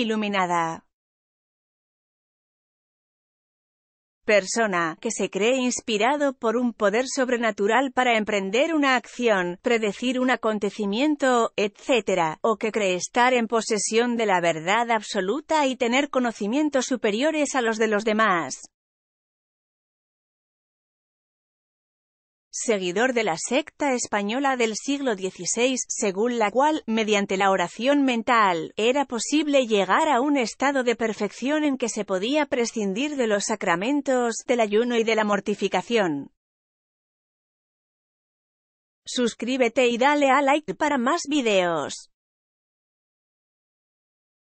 iluminada. Persona que se cree inspirado por un poder sobrenatural para emprender una acción, predecir un acontecimiento, etc., o que cree estar en posesión de la verdad absoluta y tener conocimientos superiores a los de los demás. seguidor de la secta española del siglo XVI, según la cual, mediante la oración mental, era posible llegar a un estado de perfección en que se podía prescindir de los sacramentos, del ayuno y de la mortificación. Suscríbete y dale a like para más videos.